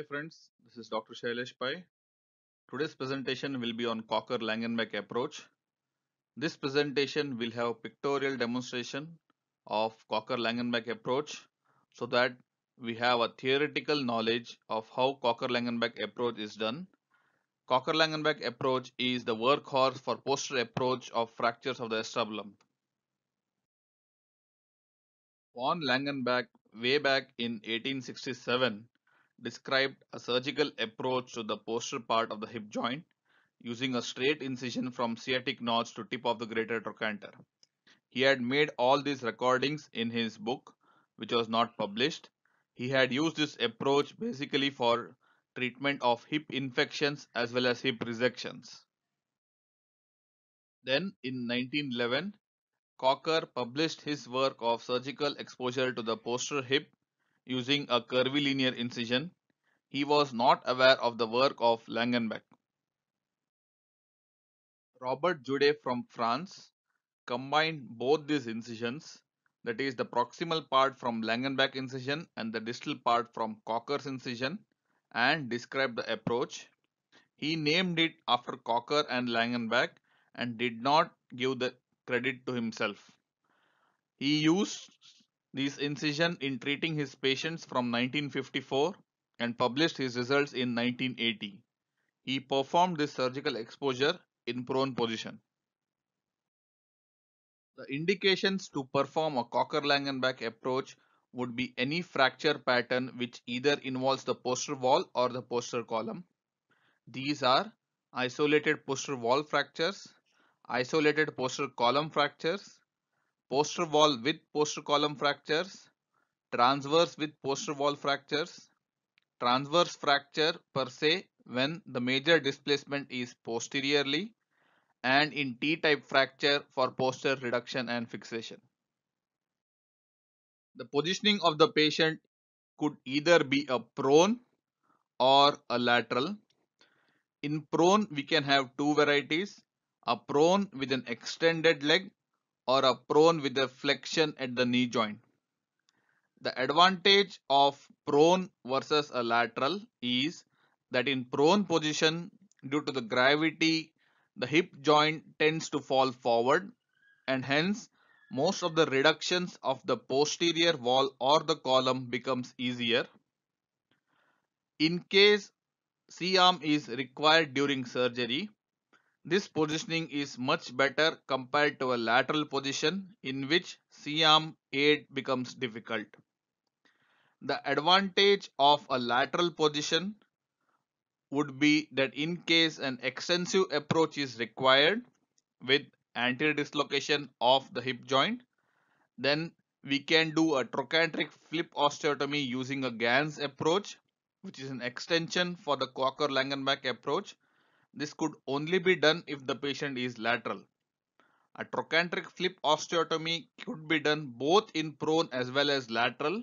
Hi friends, this is Dr. Shailesh Pai. Today's presentation will be on Cocker-Langenbeck approach. This presentation will have pictorial demonstration of Cocker-Langenbeck approach so that we have a theoretical knowledge of how Cocker-Langenbeck approach is done. Cocker-Langenbeck approach is the workhorse for posterior approach of fractures of the acetabulum. Von Langenbeck way back in 1867 described a surgical approach to the posterior part of the hip joint using a straight incision from sciatic notch to tip of the greater trochanter. He had made all these recordings in his book, which was not published. He had used this approach basically for treatment of hip infections as well as hip resections. Then in 1911, Cocker published his work of surgical exposure to the posterior hip using a curvilinear incision he was not aware of the work of Langenbeck. Robert Jude from France combined both these incisions, that is the proximal part from Langenbeck incision and the distal part from Cocker's incision and described the approach. He named it after Cocker and Langenbeck and did not give the credit to himself. He used this incision in treating his patients from 1954 and published his results in 1980. He performed this surgical exposure in prone position. The indications to perform a Cocker-Langenbach approach would be any fracture pattern which either involves the poster wall or the poster column. These are isolated poster wall fractures, isolated poster column fractures, poster wall with poster column fractures, transverse with poster wall fractures, transverse fracture per se when the major displacement is posteriorly and in T-type fracture for posterior reduction and fixation. The positioning of the patient could either be a prone or a lateral. In prone, we can have two varieties, a prone with an extended leg or a prone with a flexion at the knee joint the advantage of prone versus a lateral is that in prone position due to the gravity the hip joint tends to fall forward and hence most of the reductions of the posterior wall or the column becomes easier. In case C-arm is required during surgery, this positioning is much better compared to a lateral position in which C-arm aid becomes difficult the advantage of a lateral position would be that in case an extensive approach is required with anterior dislocation of the hip joint then we can do a trochanteric flip osteotomy using a GANS approach which is an extension for the Cocker-Langenbach approach. This could only be done if the patient is lateral. A trochanteric flip osteotomy could be done both in prone as well as lateral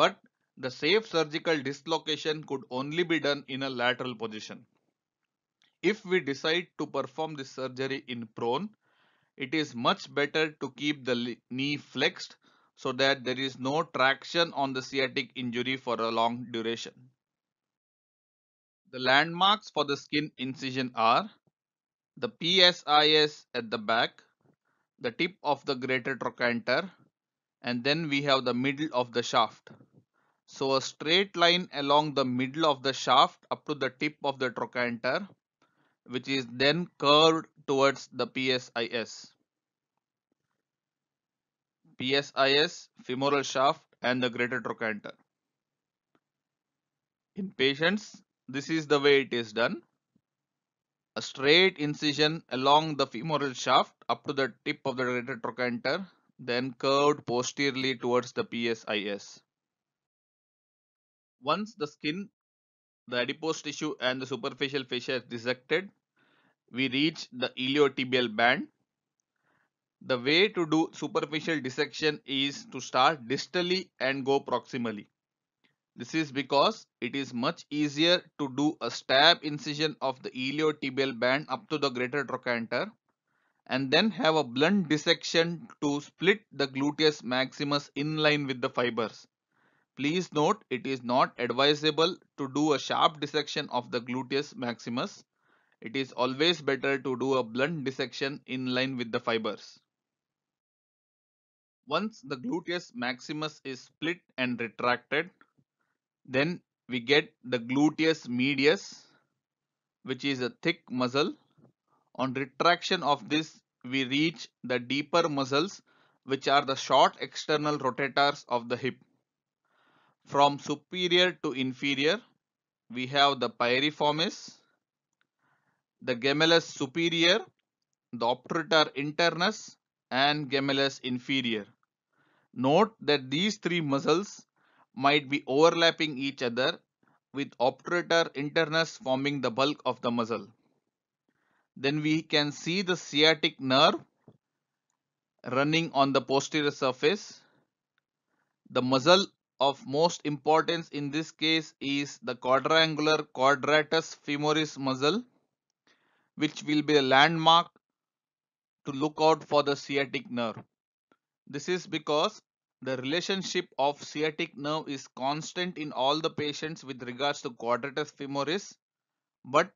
but the safe surgical dislocation could only be done in a lateral position. If we decide to perform this surgery in prone, it is much better to keep the knee flexed so that there is no traction on the sciatic injury for a long duration. The landmarks for the skin incision are the PSIS at the back, the tip of the greater trochanter, and then we have the middle of the shaft. So a straight line along the middle of the shaft up to the tip of the trochanter which is then curved towards the PSIS. PSIS, femoral shaft and the greater trochanter. In patients, this is the way it is done. A straight incision along the femoral shaft up to the tip of the greater trochanter then curved posteriorly towards the PSIS. Once the skin, the adipose tissue and the superficial fascia is dissected, we reach the iliotibial band. The way to do superficial dissection is to start distally and go proximally. This is because it is much easier to do a stab incision of the iliotibial band up to the greater trochanter and then have a blunt dissection to split the gluteus maximus in line with the fibers. Please note it is not advisable to do a sharp dissection of the gluteus maximus. It is always better to do a blunt dissection in line with the fibers. Once the gluteus maximus is split and retracted, then we get the gluteus medius which is a thick muscle on retraction of this, we reach the deeper muscles which are the short external rotators of the hip. From superior to inferior, we have the piriformis, the gemellus superior, the obturator internus and gemellus inferior. Note that these three muscles might be overlapping each other with obturator internus forming the bulk of the muscle then we can see the sciatic nerve running on the posterior surface. The muscle of most importance in this case is the quadrangular quadratus femoris muscle which will be a landmark to look out for the sciatic nerve. This is because the relationship of sciatic nerve is constant in all the patients with regards to quadratus femoris but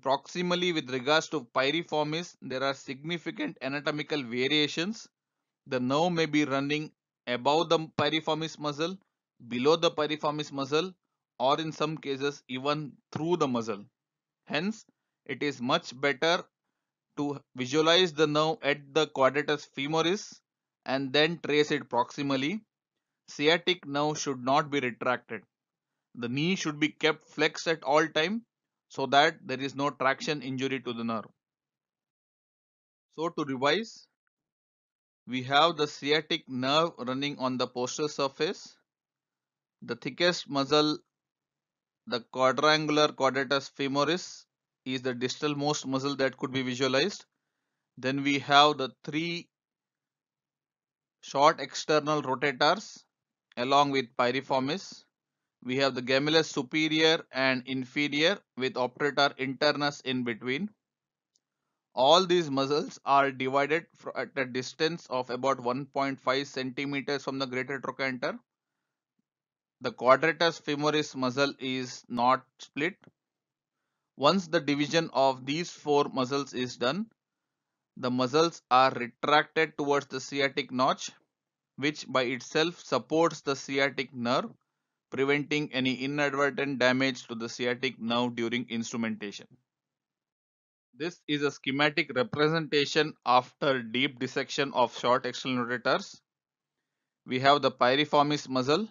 Proximally with regards to piriformis, there are significant anatomical variations. The nerve may be running above the piriformis muscle, below the piriformis muscle or in some cases even through the muscle. Hence, it is much better to visualize the nerve at the quadratus femoris and then trace it proximally. Sciatic nerve should not be retracted. The knee should be kept flexed at all time so that there is no traction injury to the nerve. So to revise, we have the sciatic nerve running on the posterior surface. The thickest muscle, the quadrangular quadratus femoris is the distal most muscle that could be visualized. Then we have the three short external rotators along with piriformis we have the gemellus superior and inferior with obturator internus in between. All these muscles are divided at a distance of about 1.5 centimeters from the greater trochanter. The quadratus femoris muscle is not split. Once the division of these four muscles is done, the muscles are retracted towards the sciatic notch, which by itself supports the sciatic nerve preventing any inadvertent damage to the sciatic nerve during instrumentation. This is a schematic representation after deep dissection of short external rotators. We have the piriformis muscle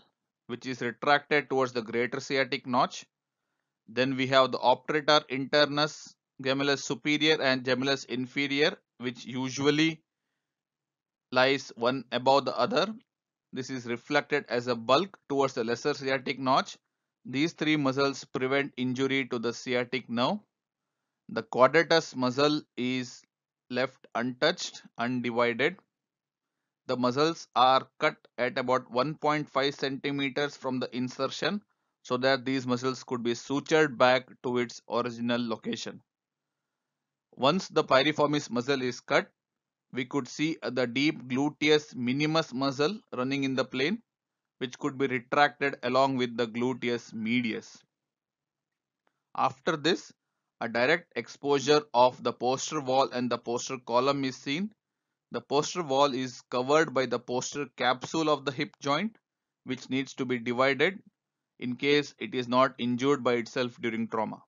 which is retracted towards the greater sciatic notch. Then we have the obturator internus, gemellus superior and gemellus inferior which usually lies one above the other this is reflected as a bulk towards the lesser sciatic notch. These three muscles prevent injury to the sciatic nerve. The quadratus muscle is left untouched, undivided. The muscles are cut at about 1.5 centimeters from the insertion so that these muscles could be sutured back to its original location. Once the piriformis muscle is cut, we could see uh, the deep gluteus minimus muscle running in the plane which could be retracted along with the gluteus medius. After this, a direct exposure of the posterior wall and the posterior column is seen. The posterior wall is covered by the posterior capsule of the hip joint which needs to be divided in case it is not injured by itself during trauma.